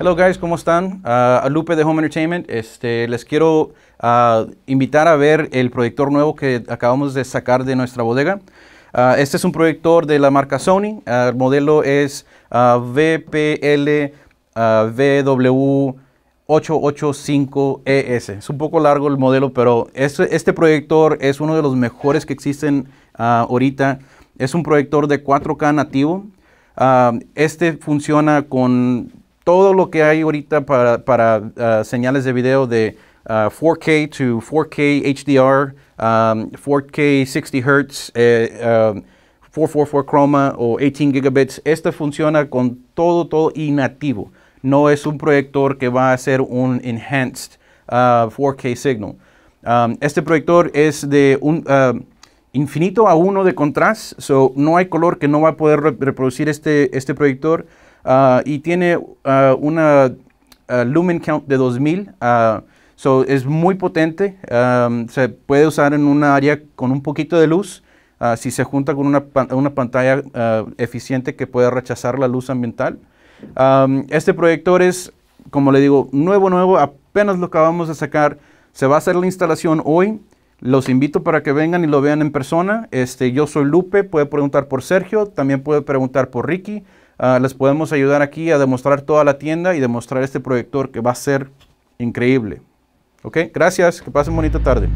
Hello guys, ¿cómo están? Ah, a Lupe de Home Entertainment. Este, les quiero ah, invitar a ver el proyector nuevo que acabamos de sacar de nuestra bodega. Ah, este es un proyector de la marca Sony. el modelo es VPL VW885ES. Es un poco largo el modelo, pero este, este proyector es uno de los mejores que existen ahorita. Es un proyector de 4K nativo. este funciona con todo lo que hay ahorita para, ah, señales de video de 4K ah, to 4K HDR, 4K 60 Hz, 444 Chroma o 18 gigabits, este funciona con todo, todo inactivo. No es un proyector que va a hacer un enhanced 4K ah, signal. Um, este proyector es de un, infinito a uno de contraste, so no hay color que no va a poder reproducir este, este proyector. Ah, y tiene ah, una ah, lumen count de 2000. es muy potente, se puede usar en un área con un poquito de luz, si se junta con una, pantalla eficiente que pueda rechazar la luz ambiental. este proyector es, como le digo, nuevo, nuevo, apenas lo acabamos de sacar, se va a hacer la instalación hoy, los invito para que vengan y lo vean en persona. Este, yo soy Lupe, puede preguntar por Sergio, también puede preguntar por Ricky. Ah, les podemos ayudar aquí a demostrar toda la tienda y demostrar este proyector que va a ser increíble. Ok, gracias, que pasen bonita tarde.